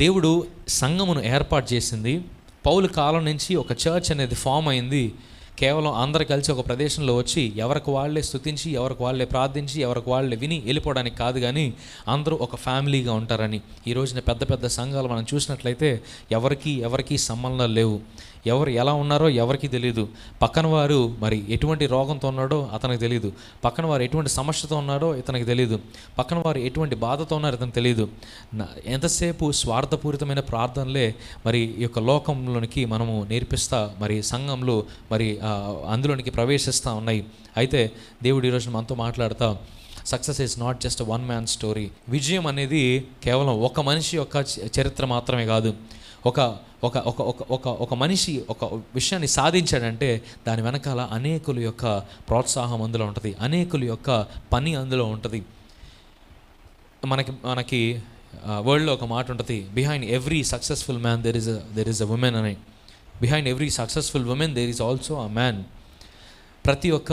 దేవుడు సంఘమును ఏర్పాటు చేసింది పౌలు కాలం నుంచి ఒక చర్చ్ అనేది ఫామ్ అయింది కేవలం అందరు కలిసి ఒక ప్రదేశంలో వచ్చి ఎవరికి వాళ్ళే స్థుతించి ఎవరికి వాళ్ళే ప్రార్థించి ఎవరికి వాళ్ళే విని వెళ్ళిపోవడానికి కాదు కానీ అందరూ ఒక ఫ్యామిలీగా ఉంటారని ఈ రోజున పెద్ద పెద్ద సంఘాలు మనం చూసినట్లయితే ఎవరికి ఎవరికీ సంబంధాలు లేవు ఎవరు ఎలా ఉన్నారో ఎవరికి తెలియదు పక్కన వారు మరి ఎటువంటి రోగంతో ఉన్నాడో అతనికి తెలియదు పక్కన వారు ఎటువంటి సమస్యతో ఉన్నాడో ఇతనికి తెలియదు పక్కన వారు ఎటువంటి బాధతో ఉన్నారో ఇతనికి తెలియదు ఎంతసేపు స్వార్థపూరితమైన ప్రార్థనలే మరి ఈ యొక్క లోకంలోనికి మనము నేర్పిస్తా మరి సంఘంలో మరి అందులోనికి ప్రవేశిస్తూ ఉన్నాయి అయితే దేవుడు ఈరోజు మనతో మాట్లాడతా success is not just one man story విజయం అనేది కేవలం ఒక మనిషి యొక్క చరిత్ర మాత్రమే కాదు ఒక ఒక ఒక ఒక ఒక ఒక మనిషి ఒక విషయాన్ని సాధించాడంటే దాని వెనకాల అనేకుల యొక్క ప్రోత్సాహం అందులో ఉంటుంది అనేకుల యొక్క పని అందులో ఉంటుంది మనకి మనకి వరల్డ్లో ఒక మాట ఉంటుంది behind every successful man there is there is a woman అని behind every successful woman there is also a man ప్రతి ఒక్క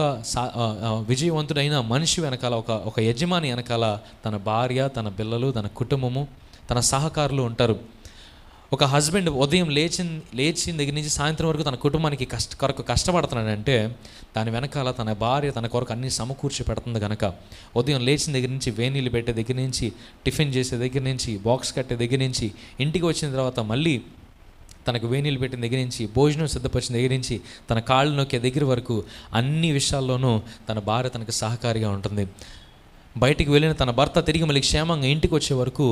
విజయవంతుడైన మనిషి వెనకాల ఒక ఒక యజమాని వెనకాల తన భార్య తన పిల్లలు తన కుటుంబము తన సహకారులు ఉంటారు ఒక హస్బెండ్ ఉదయం లేచి లేచిన దగ్గర నుంచి సాయంత్రం వరకు తన కుటుంబానికి కష్ట కొరకు కష్టపడుతున్నాడంటే దాని వెనకాల తన భార్య తన కొరకు అన్ని సమకూర్చి పెడుతుంది కనుక ఉదయం లేచిన దగ్గర నుంచి వేనీళ్ళు పెట్టే దగ్గర నుంచి టిఫిన్ చేసే దగ్గర నుంచి బాక్స్ కట్టే దగ్గర నుంచి ఇంటికి వచ్చిన తర్వాత మళ్ళీ తనకు వేణీలు పెట్టిన దగ్గర నుంచి భోజనం సిద్ధపరిచిన దగ్గర నుంచి తన కాళ్ళు నొక్కే దగ్గర వరకు అన్ని విషయాల్లోనూ తన భార్య తనకు సహకారిగా ఉంటుంది బయటికి వెళ్ళిన తన భర్త తిరిగి మళ్ళీ క్షేమంగా ఇంటికి వచ్చే వరకు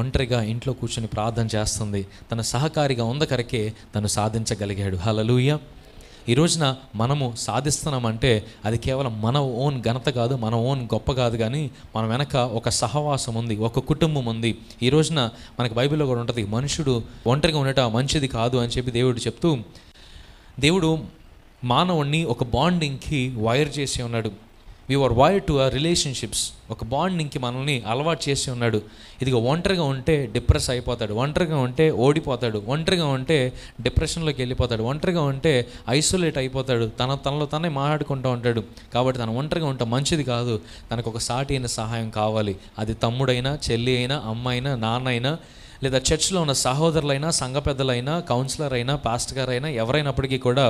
ఒంటరిగా ఇంట్లో కూర్చొని ప్రార్థన చేస్తుంది తన సహకారిగా ఉందకరకే తను సాధించగలిగాడు హలలుయ ఈ రోజున మనము సాధిస్తున్నామంటే అది కేవలం మన ఓన్ ఘనత కాదు మన ఓన్ గొప్ప కాదు కానీ మన వెనక ఒక సహవాసం ఉంది ఒక కుటుంబం ఉంది ఈ రోజున మనకు బైబిల్లో కూడా ఉంటుంది మనుషుడు ఒంటరిగా ఉండటం మంచిది కాదు అని చెప్పి దేవుడు చెప్తూ దేవుడు మానవుణ్ణి ఒక బాండింగ్కి వైర్ చేసి ఉన్నాడు we are to our relationships ఒక బాండింగ్కి మనల్ని అలవాటు చేసి ఉన్నాడు ఇదిగో ఒంటరిగా ఉంటే డిప్రెస్ అయిపోతాడు ఒంటరిగా ఉంటే ఓడిపోతాడు ఒంటరిగా ఉంటే డిప్రెషన్లోకి వెళ్ళిపోతాడు ఒంటరిగా ఉంటే ఐసోలేట్ అయిపోతాడు తన తనలో తనే మాట్లాడుకుంటూ ఉంటాడు కాబట్టి తను ఒంటరిగా ఉంటే మంచిది కాదు తనకు ఒక సాటి అయిన సహాయం కావాలి అది తమ్ముడైనా చెల్లి అయినా అమ్మ అయినా నాన్న అయినా లేదా చర్చ్లో ఉన్న సహోదరులైనా సంఘ పెద్దలైనా కౌన్సిలర్ అయినా పాస్టర్ గారు అయినా ఎవరైనప్పటికీ కూడా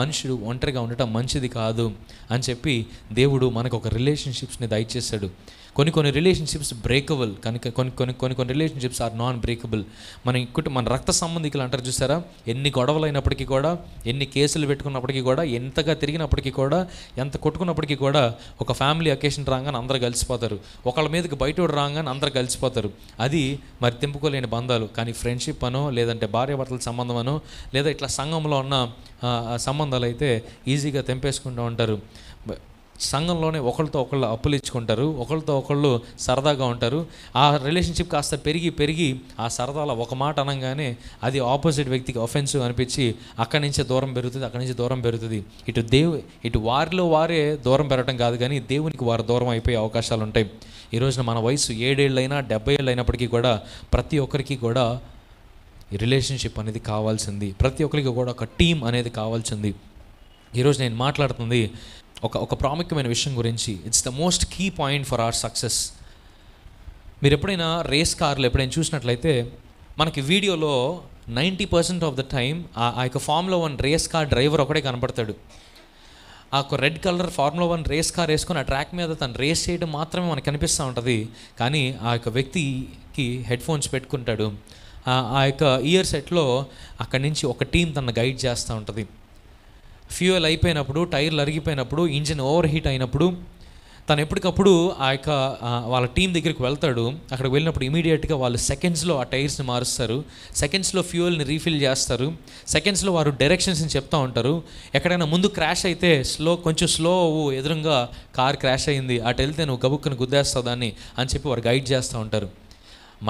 మనుషుడు ఒంటరిగా ఉండటం మంచిది కాదు అని చెప్పి దేవుడు మనకు ఒక రిలేషన్షిప్స్ని దయచేశాడు కొన్ని కొన్ని రిలేషన్షిప్స్ బ్రేకబుల్ కనుక కొన్ని కొన్ని కొన్ని కొన్ని రిలేషన్షిప్స్ ఆర్ నాన్ బ్రేకబుల్ మన ఇంకోటి మన రక్త సంబంధికులు అంటారు చూసారా ఎన్ని గొడవలు అయినప్పటికీ కూడా ఎన్ని కేసులు పెట్టుకున్నప్పటికీ కూడా ఎంతగా తిరిగినప్పటికీ కూడా ఎంత కొట్టుకున్నప్పటికీ కూడా ఒక ఫ్యామిలీ అకేషన్ రాగానే అందరూ కలిసిపోతారు ఒకళ్ళ మీదకి బయట రాగానే అందరూ కలిసిపోతారు అది మరి తెంపుకోలేని బంధాలు కానీ ఫ్రెండ్షిప్ అనో లేదంటే భార్యాభర్తల సంబంధం అనో లేదా ఇట్లా సంఘంలో ఉన్న సంబంధాలు అయితే ఈజీగా తెంపేసుకుంటూ ఉంటారు సంఘంలోనే ఒకళ్ళతో ఒకళ్ళు అప్పులు ఇచ్చుకుంటారు ఒకళ్ళతో ఒకళ్ళు సరదాగా ఉంటారు ఆ రిలేషన్షిప్ కాస్త పెరిగి పెరిగి ఆ సరదాలో ఒక మాట అనగానే అది ఆపోజిట్ వ్యక్తికి అఫెన్సివ్ అనిపించి అక్కడి నుంచే దూరం పెరుగుతుంది అక్కడి నుంచి దూరం పెరుగుతుంది ఇటు దేవు ఇటు వారిలో వారే దూరం పెరగటం కాదు కానీ దేవునికి వారు దూరం అయిపోయే అవకాశాలు ఉంటాయి ఈ రోజున మన వయసు ఏడేళ్ళైనా డెబ్బై ఏళ్ళు అయినప్పటికీ కూడా ప్రతి ఒక్కరికి కూడా రిలేషన్షిప్ అనేది కావాల్సింది ప్రతి ఒక్కరికి కూడా ఒక టీం అనేది కావాల్సింది ఈరోజు నేను మాట్లాడుతుంది ఒక ఒక ప్రాముఖ్యమైన విషయం గురించి it's the most key point for our success మీరు ఎప్పుడైనా రేస్ కార్లు ఎప్పుడైనా చూసినట్లయితే మనకి వీడియోలో ninety percent of the time ఆ యొక్క formula one race car driver ఒకటే కనపడతాడు ఆ యొక్క red colour formula one race car వేసుకొని ఆ ట్రాక్ మీద తను రేస్ చేయడం మాత్రమే మనకు కనిపిస్తూ ఉంటుంది కానీ ఆ యొక్క వ్యక్తికి హెడ్ ఫోన్స్ పెట్టుకుంటాడు ఆ యొక్క ఇయర్ సెట్లో అక్కడి నుంచి ఒక టీం తన గైడ్ చేస్తూ ఉంటుంది ఫ్యూయల్ అయిపోయినప్పుడు టైర్లు అరిగిపోయినప్పుడు ఇంజిన్ ఓవర్ హీట్ అయినప్పుడు తను ఎప్పటికప్పుడు ఆ యొక్క వాళ్ళ టీం దగ్గరికి వెళ్తాడు అక్కడికి వెళ్ళినప్పుడు ఇమీడియట్గా వాళ్ళు సెకండ్స్లో ఆ టైర్స్ని మారుస్తారు సెకండ్స్లో ఫ్యూయల్ని రీఫిల్ చేస్తారు సెకండ్స్లో వారు డైరెక్షన్స్ని చెప్తూ ఉంటారు ఎక్కడైనా ముందు క్రాష్ అయితే స్లో కొంచెం స్లో ఎదురుగా కార్ క్రాష్ అయింది అటు వెళ్తే నువ్వు గబుక్కుని గుద్దేస్తావు దాన్ని అని చెప్పి వారు గైడ్ చేస్తూ ఉంటారు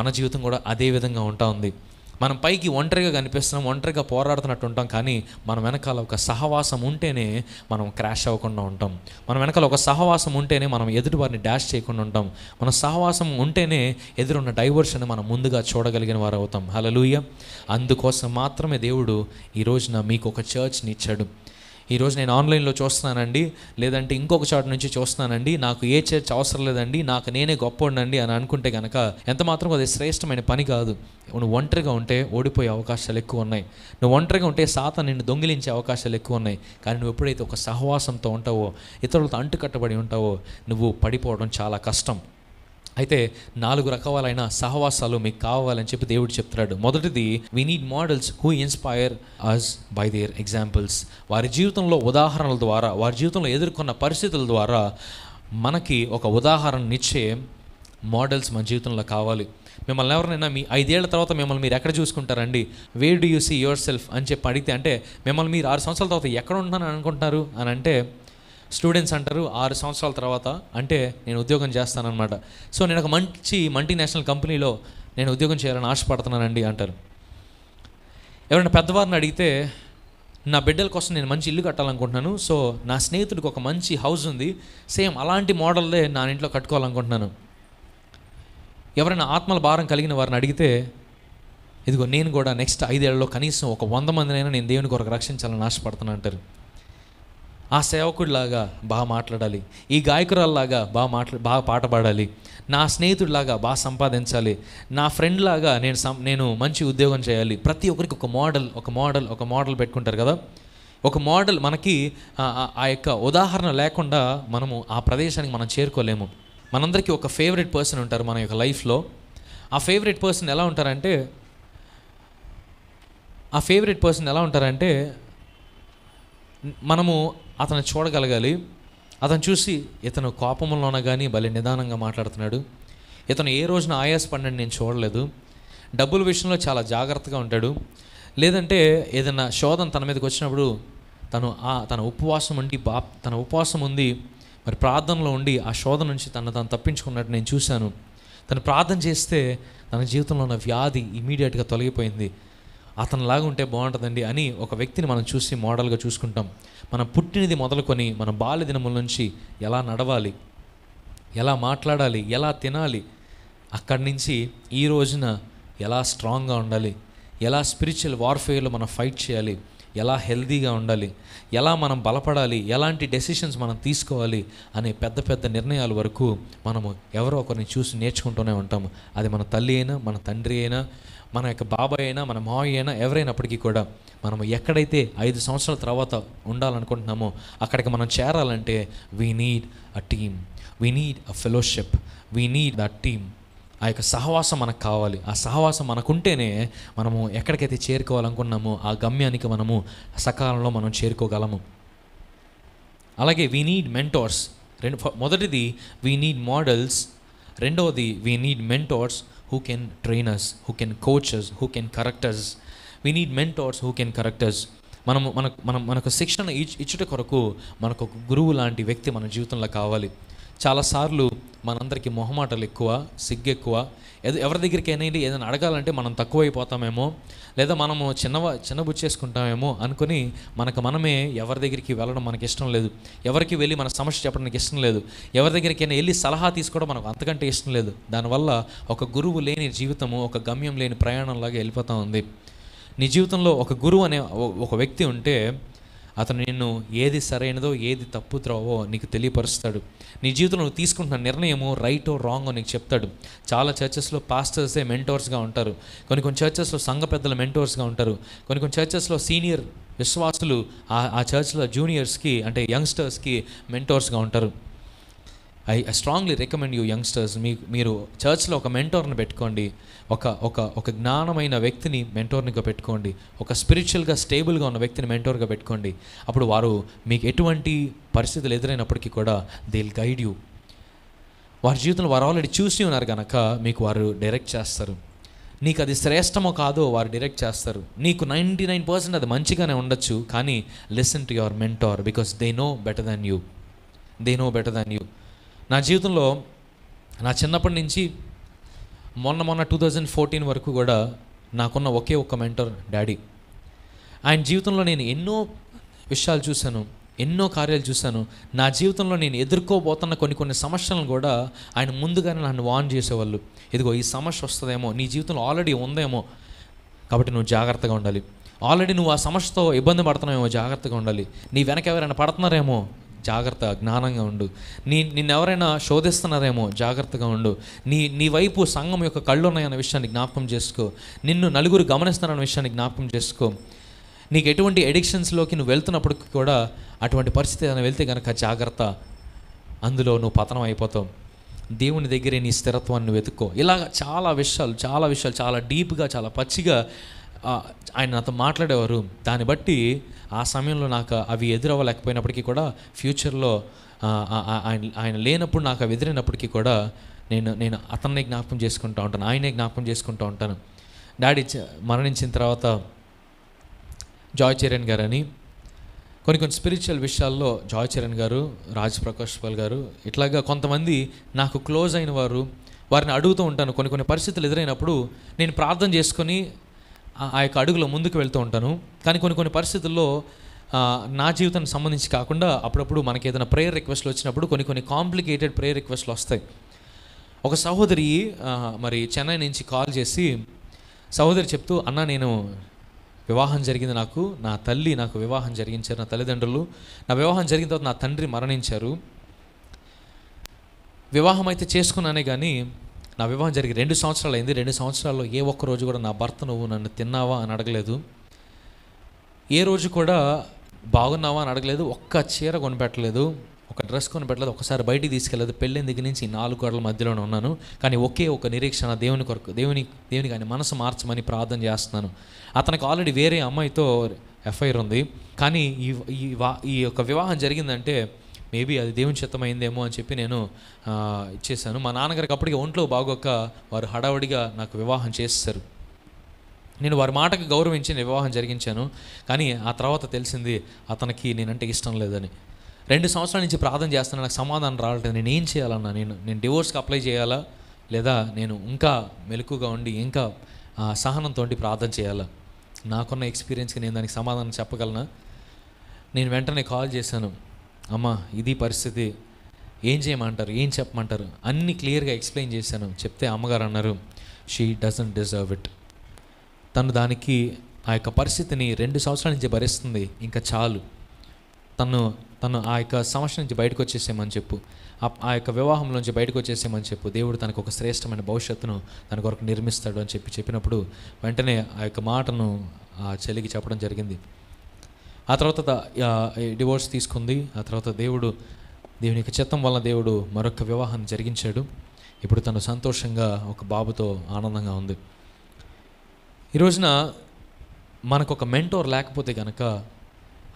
మన జీవితం కూడా అదే విధంగా ఉంటా ఉంది మనం పైకి ఒంటరిగా కనిపిస్తున్నాం ఒంటరిగా పోరాడుతున్నట్టు ఉంటాం కానీ మన వెనకాల ఒక సహవాసం ఉంటేనే మనం క్రాష్ అవ్వకుండా ఉంటాం మన వెనకాల ఒక సహవాసం ఉంటేనే మనం ఎదుటివారిని డాష్ చేయకుండా ఉంటాం మన సహవాసం ఉంటేనే ఎదురున్న డైవర్షన్ మనం ముందుగా చూడగలిగిన వారు అవుతాం హలో అందుకోసం మాత్రమే దేవుడు ఈ రోజున మీకు ఒక చర్చ్ని ఇచ్చాడు ఈరోజు నేను ఆన్లైన్లో చూస్తున్నానండి లేదంటే ఇంకొక చోట నుంచి చూస్తున్నానండి నాకు ఏ చర్చ అవసరం లేదండి నాకు నేనే గొప్ప ఉండండి అని అనుకుంటే కనుక ఎంత మాత్రం అది శ్రేష్టమైన పని కాదు నువ్వు ఒంటరిగా ఉంటే ఓడిపోయే అవకాశాలు ఎక్కువ ఉన్నాయి నువ్వు ఒంటరిగా ఉంటే సాత నిన్ను దొంగిలించే అవకాశాలు ఎక్కువ ఉన్నాయి కానీ నువ్వు ఎప్పుడైతే ఒక సహవాసంతో ఉంటావో ఇతరులతో అంటుకట్టబడి ఉంటావో నువ్వు పడిపోవడం చాలా కష్టం అయితే నాలుగు రకాలైన సహవాసాలు మీకు కావాలని చెప్పి దేవుడు చెప్తున్నాడు మొదటిది we need models who inspire us by their examples వారి జీవితంలో ఉదాహరణల ద్వారా వారి జీవితంలో ఎదుర్కొన్న పరిస్థితుల ద్వారా మనకి ఒక ఉదాహరణనిచ్చే మోడల్స్ మన జీవితంలో కావాలి మిమ్మల్ని ఎవరినైనా మీ ఐదేళ్ల తర్వాత మిమ్మల్ని మీరు ఎక్కడ చూసుకుంటారండి where do you see yourself అని చెప్పి అడిగితే అంటే మిమ్మల్ని మీరు ఆరు సంవత్సరాల తర్వాత ఎక్కడ ఉంటున్నాను అనుకుంటున్నారు అని అంటే స్టూడెంట్స్ అంటారు ఆరు సంవత్సరాల తర్వాత అంటే నేను ఉద్యోగం చేస్తానమాట సో నేను ఒక మంచి మల్టీనేషనల్ కంపెనీలో నేను ఉద్యోగం చేయాలని ఆశపడుతున్నానండి అంటారు ఎవరైనా పెద్దవారిని అడిగితే నా బిడ్డల కోసం నేను మంచి ఇల్లు కట్టాలనుకుంటున్నాను సో నా స్నేహితుడికి ఒక మంచి హౌస్ ఉంది సేమ్ అలాంటి మోడల్లే నా ఇంట్లో కట్టుకోవాలనుకుంటున్నాను ఎవరైనా ఆత్మల భారం కలిగిన వారిని అడిగితే ఇదిగో నేను కూడా నెక్స్ట్ ఐదేళ్లలో కనీసం ఒక వంద మందినైనా నేను దేవుని కొరకు రక్షించాలని ఆశపడుతున్నాను అంటారు ఆ సేవకుడిలాగా బాగా మాట్లాడాలి ఈ గాయకురాల్లాగా బాగా మాట్లా బాగా పాట పాడాలి నా స్నేహితుడిలాగా బాగా సంపాదించాలి నా ఫ్రెండ్ లాగా నేను సం నేను మంచి ఉద్యోగం చేయాలి ప్రతి ఒక్కరికి ఒక మోడల్ ఒక మోడల్ ఒక మోడల్ పెట్టుకుంటారు కదా ఒక మోడల్ మనకి ఆ యొక్క ఉదాహరణ లేకుండా మనము ఆ ప్రదేశానికి మనం చేరుకోలేము మనందరికీ ఒక ఫేవరెట్ పర్సన్ ఉంటారు మన యొక్క లైఫ్లో ఆ ఫేవరెట్ పర్సన్ ఎలా ఉంటారంటే ఆ ఫేవరెట్ పర్సన్ ఎలా ఉంటారంటే మనము అతను చూడగలగాలి అతను చూసి ఇతను కోపంలోన కానీ భలే నిదానంగా మాట్లాడుతున్నాడు ఇతను ఏ రోజున ఆయాసపడినాడు నేను చూడలేదు డబ్బుల విషయంలో చాలా జాగ్రత్తగా ఉంటాడు లేదంటే ఏదైనా శోధన తన మీదకి వచ్చినప్పుడు తను ఆ తన ఉపవాసం ఉండి బా తన ఉపవాసం ఉంది మరి ప్రార్థనలో ఉండి ఆ శోధం నుంచి తను తను తప్పించుకున్నట్టు నేను చూశాను తను ప్రార్థన చేస్తే తన జీవితంలో ఉన్న వ్యాధి ఇమీడియట్గా తొలగిపోయింది అతనిలాగా ఉంటే బాగుంటుందండి అని ఒక వ్యక్తిని మనం చూసి మోడల్గా చూసుకుంటాం మనం పుట్టినది మొదలుకొని మన బాల్య దినముల నుంచి ఎలా నడవాలి ఎలా మాట్లాడాలి ఎలా తినాలి అక్కడి నుంచి ఈ రోజున ఎలా స్ట్రాంగ్గా ఉండాలి ఎలా స్పిరిచువల్ వార్ఫేర్లో మనం ఫైట్ చేయాలి ఎలా హెల్దీగా ఉండాలి ఎలా మనం బలపడాలి ఎలాంటి డెసిషన్స్ మనం తీసుకోవాలి అనే పెద్ద పెద్ద నిర్ణయాల వరకు మనము ఎవరో ఒకరిని చూసి నేర్చుకుంటూనే ఉంటాము అది మన తల్లి అయినా మన తండ్రి అయినా మన యొక్క బాబాయ్ అయినా మన మావయ్య అయినా ఎవరైనప్పటికీ కూడా మనం ఎక్కడైతే ఐదు సంవత్సరాల తర్వాత ఉండాలనుకుంటున్నామో అక్కడికి మనం చేరాలంటే we need a team we need a fellowship we need a team ఆ యొక్క సహవాసం మనకు కావాలి ఆ సహవాసం మనకుంటేనే మనము ఎక్కడికైతే చేరుకోవాలనుకున్నామో ఆ గమ్యానికి మనము సకాలంలో మనం చేరుకోగలము అలాగే వీ నీడ్ మెంటోర్స్ రెండు మొదటిది వీ నీడ్ మోడల్స్ రెండవది we need mentors who can trainers who can coaches who can correctors we need mentors who can correctors మనము మనకు మనం మనకు శిక్షణ ఇచ్చుట కొరకు మనకు ఒక గురువు లాంటి వ్యక్తి మన జీవితంలో కావాలి చాలాసార్లు మనందరికీ మొహమాటలు ఎక్కువ సిగ్గు ఎక్కువ ఎవరి దగ్గరికి అనేది ఏదైనా అడగాలంటే మనం తక్కువైపోతామేమో లేదా మనము చిన్నవ చిన్నబుచ్చేసుకుంటామేమో అనుకుని మనకు మనమే ఎవరి దగ్గరికి వెళ్ళడం మనకి ఇష్టం లేదు ఎవరికి వెళ్ళి మన సమస్య చెప్పడానికి ఇష్టం లేదు ఎవరి దగ్గరికైనా వెళ్ళి సలహా తీసుకోవడం మనకు అంతకంటే ఇష్టం లేదు దానివల్ల ఒక గురువు లేని జీవితము ఒక గమ్యం లేని ప్రయాణంలాగా వెళ్ళిపోతూ ఉంది నీ జీవితంలో ఒక గురువు అనే ఒక వ్యక్తి ఉంటే అతను నిన్ను ఏది సరైనదో ఏది తప్పు త్రోవో నీకు తెలియపరుస్తాడు నీ జీవితంలో నువ్వు తీసుకుంటున్న నిర్ణయము రైటో రాంగో నీకు చెప్తాడు చాలా చర్చెస్లో పాస్టర్సే మెంటోర్స్గా ఉంటారు కొన్ని కొన్ని చర్చెస్లో సంఘ పెద్దల మెంటోర్స్గా ఉంటారు కొన్ని కొన్ని చర్చెస్లో సీనియర్ విశ్వాసులు ఆ చర్చ్లో జూనియర్స్కి అంటే యంగ్స్టర్స్కి మెంటోర్స్గా ఉంటారు I strongly recommend you youngsters మీ మీరు చర్చ్లో ఒక మెంటోర్ని పెట్టుకోండి ఒక ఒక ఒక జ్ఞానమైన వ్యక్తిని మెంటోర్నిగా పెట్టుకోండి ఒక స్పిరిచువల్గా స్టేబుల్గా ఉన్న వ్యక్తిని మెంటోర్గా పెట్టుకోండి అప్పుడు వారు మీకు ఎటువంటి పరిస్థితులు ఎదురైనప్పటికీ కూడా దే విల్ గైడ్ యూ వారి జీవితంలో వారు ఆల్రెడీ చూసి ఉన్నారు కనుక మీకు వారు డైరెక్ట్ చేస్తారు నీకు అది శ్రేష్టమో కాదో వారు డైరెక్ట్ చేస్తారు నీకు నైంటీ నైన్ పర్సెంట్ అది మంచిగానే ఉండొచ్చు కానీ listen to your mentor because they know better than you they know better than you నా జీవితంలో నా చిన్నప్పటి నుంచి మొన్న మొన్న టూ థౌజండ్ ఫోర్టీన్ వరకు కూడా నాకున్న ఒకే ఒక్క మెంటర్ డాడీ ఆయన జీవితంలో నేను ఎన్నో విషయాలు చూశాను ఎన్నో కార్యాలు చూశాను నా జీవితంలో నేను ఎదుర్కోబోతున్న కొన్ని కొన్ని సమస్యలను కూడా ఆయన ముందుగానే నన్ను వాన్ చేసేవాళ్ళు ఇదిగో ఈ సమస్య వస్తుందేమో నీ జీవితంలో ఆల్రెడీ ఉందేమో కాబట్టి నువ్వు జాగ్రత్తగా ఉండాలి ఆల్రెడీ నువ్వు ఆ సమస్యతో ఇబ్బంది పడుతున్నావేమో జాగ్రత్తగా ఉండాలి నీ వెనక ఎవరైనా పడుతున్నారేమో జాగ్రత్త జ్ఞానంగా ఉండు నీ నిన్నెవరైనా శోధిస్తున్నారేమో జాగ్రత్తగా ఉండు నీ నీ వైపు సంఘం యొక్క కళ్ళు ఉన్నాయన్న విషయాన్ని జ్ఞాపకం చేసుకో నిన్ను నలుగురు గమనిస్తున్నారన్న విషయాన్ని జ్ఞాపకం చేసుకో నీకు ఎటువంటి ఎడిక్షన్స్లోకి నువ్వు వెళ్తున్నప్పుడు కూడా అటువంటి పరిస్థితి ఏదైనా వెళ్తే కనుక జాగ్రత్త అందులో నువ్వు పతనం అయిపోతావు దేవుని దగ్గరే నీ స్థిరత్వాన్ని నువ్వు వెతుక్కో ఇలాగ చాలా విషయాలు చాలా విషయాలు చాలా డీప్గా చాలా పచ్చిగా ఆయన నాతో మాట్లాడేవారు దాన్ని బట్టి ఆ సమయంలో నాకు అవి ఎదురవ్వలేకపోయినప్పటికీ కూడా ఫ్యూచర్లో ఆయన ఆయన లేనప్పుడు నాకు అవి ఎదురైనప్పటికీ కూడా నేను నేను అతన్నే జ్ఞాపకం చేసుకుంటూ ఉంటాను ఆయనే జ్ఞాపకం చేసుకుంటూ ఉంటాను డాడీ మరణించిన తర్వాత జాయ్ చరణ్ గారని కొన్ని కొన్ని స్పిరిచువల్ విషయాల్లో జాయ్ చరణ్ గారు రాజ్ ప్రకాష్ పాల్ గారు ఇట్లాగా కొంతమంది నాకు క్లోజ్ అయిన వారు వారిని అడుగుతూ ఉంటాను కొన్ని కొన్ని పరిస్థితులు ఎదురైనప్పుడు నేను ప్రార్థన చేసుకొని ఆ యొక్క అడుగులో ముందుకు వెళ్తూ ఉంటాను కానీ కొన్ని కొన్ని పరిస్థితుల్లో నా జీవితానికి సంబంధించి కాకుండా అప్పుడప్పుడు మనకి ఏదైనా ప్రేయర్ రిక్వెస్ట్లు వచ్చినప్పుడు కొన్ని కొన్ని కాంప్లికేటెడ్ ప్రేయర్ రిక్వెస్ట్లు వస్తాయి ఒక సహోదరి మరి చెన్నై నుంచి కాల్ చేసి సహోదరి చెప్తూ అన్న నేను వివాహం జరిగింది నాకు నా తల్లి నాకు వివాహం జరిగించారు నా తల్లిదండ్రులు నా వివాహం జరిగిన తర్వాత నా తండ్రి మరణించారు వివాహం అయితే చేసుకున్నానే కానీ నా వివాహం జరిగి రెండు సంవత్సరాలు అయింది రెండు సంవత్సరాల్లో ఏ ఒక్క రోజు కూడా నా భర్త నువ్వు నన్ను తిన్నావా అని అడగలేదు ఏ రోజు కూడా బాగున్నావా అని అడగలేదు ఒక్క చీర కొనిపెట్టలేదు ఒక డ్రెస్ కొనిపెట్టలేదు ఒకసారి బయటికి తీసుకెళ్ళదు పెళ్ళిన దగ్గర నుంచి నాలుగు గోడల మధ్యలోనే ఉన్నాను కానీ ఒకే ఒక నిరీక్షణ దేవుని కొరకు దేవుని దేవునికి ఆయన మనసు మార్చమని ప్రార్థన చేస్తున్నాను అతనికి ఆల్రెడీ వేరే అమ్మాయితో ఎఫ్ఐఆర్ ఉంది కానీ ఈ ఈ వా ఈ యొక్క వివాహం జరిగిందంటే మేబీ అది దేవుని చిత్తమైందేమో అని చెప్పి నేను ఇచ్చేసాను మా నాన్నగారికి అప్పటికి ఒంట్లో బాగోక వారు హడావుడిగా నాకు వివాహం చేస్తారు నేను వారి మాటకు గౌరవించి వివాహం జరిగించాను కానీ ఆ తర్వాత తెలిసింది అతనికి నేనంటే ఇష్టం లేదని రెండు సంవత్సరాల నుంచి ప్రార్థన చేస్తాను నాకు సమాధానం రావట్లేదు నేను ఏం చేయాలన్నా నేను నేను డివోర్స్కి అప్లై చేయాలా లేదా నేను ఇంకా మెలకుగా ఉండి ఇంకా సహనంతో ఉండి ప్రార్థన చేయాలా నాకున్న ఎక్స్పీరియన్స్కి నేను దానికి సమాధానం చెప్పగలనా నేను వెంటనే కాల్ చేశాను అమ్మా ఇది పరిస్థితి ఏం చేయమంటారు ఏం చెప్పమంటారు అన్నీ క్లియర్గా ఎక్స్ప్లెయిన్ చేశాను చెప్తే అమ్మగారు అన్నారు షీ డజంట్ డిజర్వ్ ఇట్ తను దానికి ఆ యొక్క పరిస్థితిని రెండు సంవత్సరాల నుంచి భరిస్తుంది ఇంకా చాలు తను తను ఆ యొక్క సమస్య నుంచి బయటకు వచ్చేసేమని చెప్పు ఆ యొక్క వివాహంలోంచి బయటకు వచ్చేసేమని చెప్పు దేవుడు తనకు ఒక శ్రేష్టమైన భవిష్యత్తును తన కొరకు నిర్మిస్తాడు అని చెప్పి చెప్పినప్పుడు వెంటనే ఆ యొక్క మాటను ఆ చెల్లికి చెప్పడం జరిగింది ఆ తర్వాత డివోర్స్ తీసుకుంది ఆ తర్వాత దేవుడు దేవుని యొక్క చిత్తం వల్ల దేవుడు మరొక వివాహాన్ని జరిగించాడు ఇప్పుడు తను సంతోషంగా ఒక బాబుతో ఆనందంగా ఉంది ఈరోజున మనకు ఒక మెంటోర్ లేకపోతే కనుక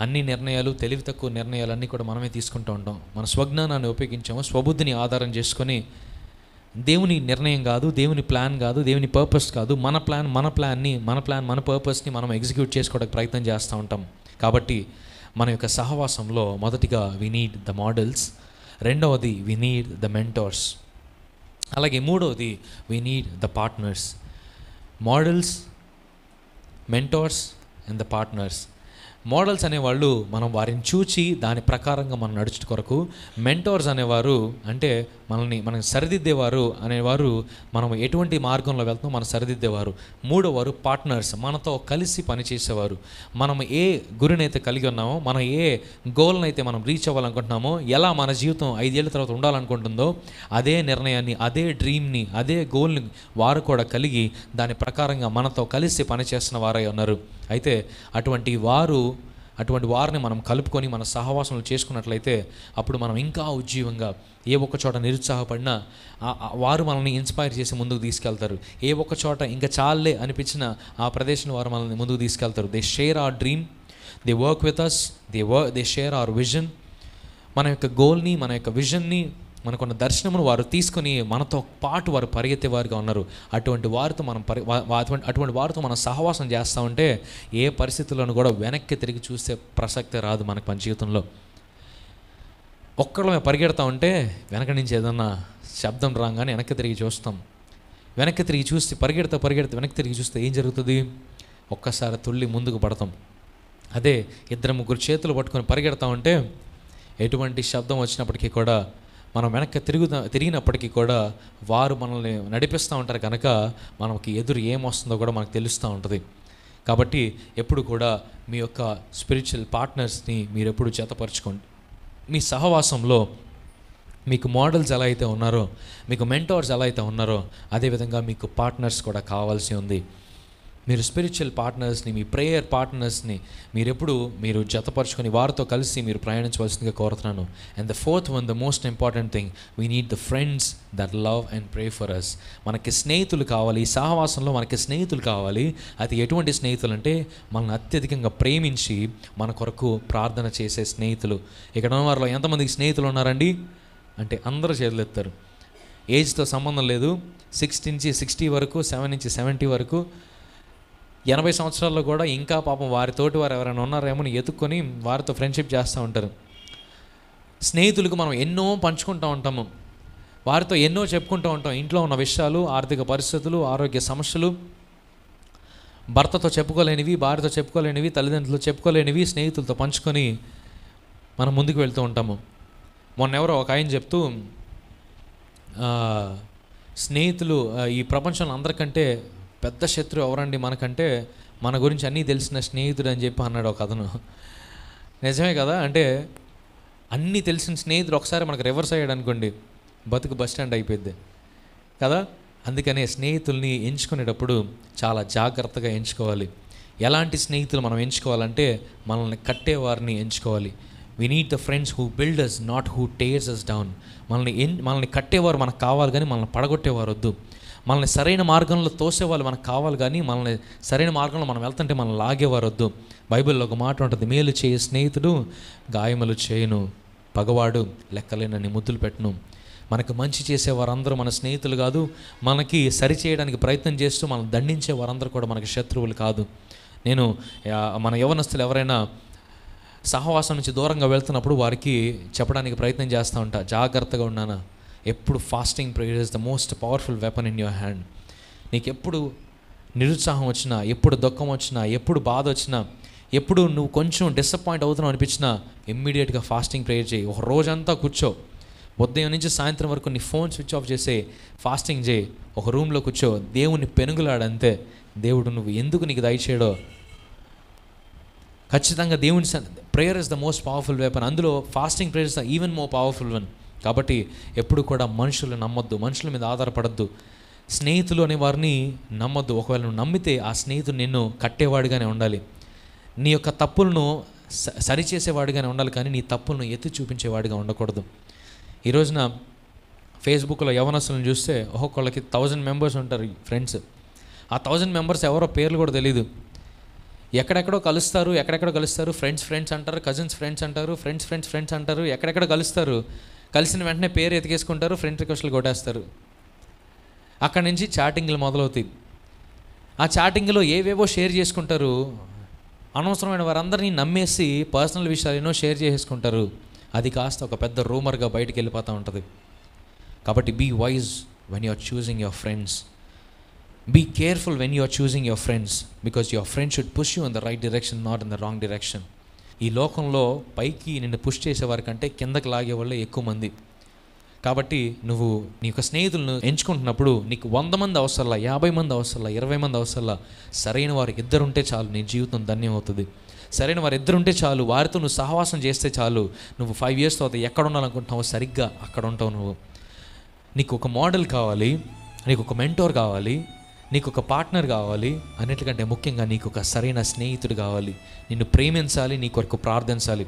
అన్ని నిర్ణయాలు తెలివి తక్కువ నిర్ణయాలన్నీ కూడా మనమే తీసుకుంటూ ఉంటాం మన స్వజ్ఞానాన్ని ఉపయోగించాము స్వబుద్ధిని ఆధారం చేసుకొని దేవుని నిర్ణయం కాదు దేవుని ప్లాన్ కాదు దేవుని పర్పస్ కాదు మన ప్లాన్ మన ప్లాన్ని మన ప్లాన్ మన పర్పస్ని మనం ఎగ్జిక్యూట్ చేసుకోవడానికి ప్రయత్నం చేస్తూ ఉంటాం కాబట్టి మన యొక్క సహవాసంలో మొదటిగా వి నీడ్ ద మోడల్స్ రెండవది వి నీడ్ ద మెంటోర్స్ అలాగే మూడవది we need the partners models mentors and the partners models అనేవాళ్ళు మనం వారిని చూచి దాని ప్రకారంగా మనం నడుచుట కొరకు మెంటోర్స్ అనేవారు అంటే మనల్ని మనం సరిదిద్దేవారు అనేవారు మనం ఎటువంటి మార్గంలో వెళ్తామో మనం సరిదిద్దేవారు మూడోవారు పార్ట్నర్స్ మనతో కలిసి పనిచేసేవారు మనం ఏ గురినైతే కలిగి ఉన్నామో మనం ఏ గోల్ని అయితే మనం రీచ్ అవ్వాలనుకుంటున్నామో ఎలా మన జీవితం ఐదేళ్ల తర్వాత ఉండాలనుకుంటుందో అదే నిర్ణయాన్ని అదే డ్రీమ్ని అదే గోల్ని వారు కూడా కలిగి దాని ప్రకారంగా మనతో కలిసి పనిచేస్తున్న వారై ఉన్నారు అయితే అటువంటి వారు అటువంటి వారిని మనం కలుపుకొని మన సహవాసంలో చేసుకున్నట్లయితే అప్పుడు మనం ఇంకా ఉజ్జీవంగా ఏ ఒక్క చోట నిరుత్సాహపడినా వారు మనల్ని ఇన్స్పైర్ చేసి ముందుకు తీసుకెళ్తారు ఏ ఒక్క చోట ఇంకా చాలే అనిపించిన ఆ ప్రదేశం వారు మనల్ని ముందుకు తీసుకెళ్తారు they share our dream they work with us they work they share our vision మన యొక్క గోల్ని మన యొక్క విజన్ని మనకున్న దర్శనమును వారు తీసుకుని మనతో పాటు వారు పరిగెత్తే వారిగా ఉన్నారు అటువంటి వారితో మనం పరి అటువంటి అటువంటి వారితో మనం సహవాసం చేస్తూ ఉంటే ఏ పరిస్థితుల్లోనూ కూడా వెనక్కి తిరిగి చూసే ప్రసక్తే రాదు మనకు మన జీవితంలో ఒక్కళ్ళు మేము పరిగెడతా ఉంటే వెనక నుంచి ఏదన్నా శబ్దం రాగానే వెనక్కి తిరిగి చూస్తాం వెనక్కి తిరిగి చూస్తే పరిగెడతా పరిగెడితే వెనక్కి తిరిగి చూస్తే ఏం జరుగుతుంది ఒక్కసారి తుళ్ళి ముందుకు పడతాం అదే ఇద్దరు ముగ్గురు చేతులు పట్టుకొని పరిగెడతా ఉంటే ఎటువంటి శబ్దం వచ్చినప్పటికీ కూడా మనం వెనక్కి తిరుగు తిరిగినప్పటికీ కూడా వారు మనల్ని నడిపిస్తూ ఉంటారు కనుక మనకి ఎదురు ఏమొస్తుందో కూడా మనకు తెలుస్తూ ఉంటుంది కాబట్టి ఎప్పుడు కూడా మీ యొక్క స్పిరిచువల్ పార్ట్నర్స్ని మీరు ఎప్పుడు చేతపరచుకోండి మీ సహవాసంలో మీకు మోడల్స్ ఎలా అయితే ఉన్నారో మీకు మెంటోర్స్ ఎలా అయితే ఉన్నారో అదేవిధంగా మీకు పార్ట్నర్స్ కూడా కావాల్సి ఉంది మీరు స్పిరిచువల్ పార్ట్నర్స్ని మీ ప్రేయర్ పార్ట్నర్స్ని మీరెప్పుడు మీరు జతపరచుకొని వారితో కలిసి మీరు ప్రయాణించవలసిందిగా కోరుతున్నాను and the fourth one the most important thing we need the friends that love and pray for us మనకి స్నేహితులు కావాలి సహవాసంలో మనకి స్నేహితులు కావాలి అది ఎటువంటి స్నేహితులు అంటే మనల్ని అత్యధికంగా ప్రేమించి మన కొరకు ప్రార్థన చేసే స్నేహితులు ఇక్కడ ఉన్న వారిలో ఎంతమందికి స్నేహితులు ఉన్నారండి అంటే అందరూ చేతులెత్తారు ఏజ్తో సంబంధం లేదు సిక్స్టీ నుంచి సిక్స్టీ వరకు సెవెన్ నుంచి సెవెంటీ వరకు ఎనభై సంవత్సరాల్లో కూడా ఇంకా పాపం వారితోటి వారు ఎవరైనా ఉన్నారేమో ఎత్తుక్కొని వారితో ఫ్రెండ్షిప్ చేస్తూ ఉంటారు స్నేహితులకు మనం ఎన్నో పంచుకుంటూ ఉంటాము వారితో ఎన్నో చెప్పుకుంటూ ఉంటాం ఇంట్లో ఉన్న విషయాలు ఆర్థిక పరిస్థితులు ఆరోగ్య సమస్యలు భర్తతో చెప్పుకోలేనివి భార్యతో చెప్పుకోలేనివి తల్లిదండ్రులతో చెప్పుకోలేనివి స్నేహితులతో పంచుకొని మనం ముందుకు వెళ్తూ ఉంటాము మొన్న ఎవరో ఒక ఆయన చెప్తూ స్నేహితులు ఈ ప్రపంచంలో అందరికంటే పెద్ద శత్రువు ఎవరండి మనకంటే మన గురించి అన్నీ తెలిసిన స్నేహితుడు అని చెప్పి అన్నాడు ఒక అతను నిజమే కదా అంటే అన్నీ తెలిసిన స్నేహితుడు ఒకసారి మనకు రివర్స్ అయ్యాడు అనుకోండి బతుకు బస్ స్టాండ్ అయిపోద్ది కదా అందుకనే స్నేహితుల్ని ఎంచుకునేటప్పుడు చాలా జాగ్రత్తగా ఎంచుకోవాలి ఎలాంటి స్నేహితులు మనం ఎంచుకోవాలంటే మనల్ని కట్టేవారిని ఎంచుకోవాలి we need the friends who builders not who tears us down మనల్ని ఎన్ మనల్ని కట్టేవారు మనకు కావాలి కానీ మనల్ని పడగొట్టేవారు వద్దు మనల్ని సరైన మార్గంలో తోసేవాళ్ళు మనకు కావాలి కానీ మనల్ని సరైన మార్గంలో మనం వెళ్తుంటే మనం లాగేవారొద్దు బైబిల్లో ఒక మాట ఉంటుంది మేలు చేయ స్నేహితుడు గాయములు చేయను పగవాడు లెక్కలేనని ముద్దులు పెట్టను మనకు మంచి చేసే వారందరూ మన స్నేహితులు కాదు మనకి సరి చేయడానికి ప్రయత్నం చేస్తూ మనం దండించే వారందరూ కూడా మనకి శత్రువులు కాదు నేను మన యవనస్తులు ఎవరైనా సహవాసం నుంచి దూరంగా వెళ్తున్నప్పుడు వారికి చెప్పడానికి ప్రయత్నం చేస్తూ ఉంటా జాగ్రత్తగా ఉన్నానా ఎప్పుడు fasting prayer is the most powerful weapon in your hand నీకు ఎప్పుడు నిరుత్సాహం వచ్చినా ఎప్పుడు దుఃఖం వచ్చినా ఎప్పుడు బాధ వచ్చినా ఎప్పుడు నువ్వు కొంచెం డిసప్పాయింట్ అవుతున్నావు అనిపించినా ఇమ్మీడియట్గా ఫాస్టింగ్ ప్రేయర్ చేయి ఒక రోజంతా కూర్చో ఉదయం నుంచి సాయంత్రం వరకు నీ ఫోన్ స్విచ్ ఆఫ్ చేసే ఫాస్టింగ్ చేయి ఒక రూమ్లో కూర్చో దేవుని పెనుగులాడంతే దేవుడు నువ్వు ఎందుకు నీకు దయచేయడో ఖచ్చితంగా దేవుని prayer is the most powerful weapon అందులో fasting prayer is the even more powerful one కాబట్టి ఎప్పుడు కూడా మనుషులు నమ్మొద్దు మనుషుల మీద ఆధారపడద్దు స్నేహితులు అనే వారిని నమ్మొద్దు ఒకవేళ నువ్వు నమ్మితే ఆ స్నేహితుడు నిన్ను కట్టేవాడిగానే ఉండాలి నీ యొక్క తప్పులను సరిచేసేవాడిగానే ఉండాలి కానీ నీ తప్పులను ఎత్తి చూపించేవాడిగా ఉండకూడదు ఈ రోజున ఫేస్బుక్లో యవనస్తులను చూస్తే ఒక్కొక్కళ్ళకి థౌజండ్ మెంబర్స్ ఉంటారు ఫ్రెండ్స్ ఆ థౌజండ్ మెంబర్స్ ఎవరో పేర్లు కూడా తెలియదు ఎక్కడెక్కడో కలుస్తారు ఎక్కడెక్కడో కలుస్తారు ఫ్రెండ్స్ ఫ్రెండ్స్ అంటారు కజిన్స్ ఫ్రెండ్స్ అంటారు ఫ్రెండ్స్ ఫ్రెండ్స్ ఫ్రెండ్స్ అంటారు ఎక్కడెక్కడ కలుస్తారు కలిసిన వెంటనే పేరు ఎతికేసుకుంటారు ఫ్రెండ్ రిక్వెస్ట్లు కొట్టేస్తారు అక్కడి నుంచి చాటింగ్లు మొదలవుతాయి ఆ చాటింగ్లో ఏవేవో షేర్ చేసుకుంటారు అనవసరమైన వారందరినీ నమ్మేసి పర్సనల్ విషయాలు ఎన్నో షేర్ చేసుకుంటారు అది కాస్త ఒక పెద్ద రూమర్గా బయటికి వెళ్ళిపోతూ ఉంటుంది కాబట్టి be wise when you're choosing your friends be careful when you're choosing your friends because your friend should push you in the right direction not in the wrong direction ఈ లోకంలో పైకి నిన్ను పుష్ చేసేవారి కంటే కిందకి లాగే వాళ్ళే ఎక్కువ మంది కాబట్టి నువ్వు నీ యొక్క స్నేహితులను ఎంచుకుంటున్నప్పుడు నీకు వంద మంది అవసరంలా యాభై మంది అవసరంలా ఇరవై మంది అవసరంలా సరైన వారు ఇద్దరుంటే చాలు నీ జీవితం ధన్యమవుతుంది సరైన వారు ఇద్దరుంటే చాలు వారితో నువ్వు సహవాసం చేస్తే చాలు నువ్వు ఫైవ్ ఇయర్స్ తర్వాత ఎక్కడ ఉండాలనుకుంటున్నావు సరిగ్గా అక్కడ ఉంటావు నువ్వు నీకు ఒక మోడల్ కావాలి నీకు ఒక మెంటోర్ కావాలి నీకు ఒక పార్ట్నర్ కావాలి అన్నిటికంటే ముఖ్యంగా నీకు ఒక సరైన స్నేహితుడు కావాలి నిన్ను ప్రేమించాలి నీ కొరకు ప్రార్థించాలి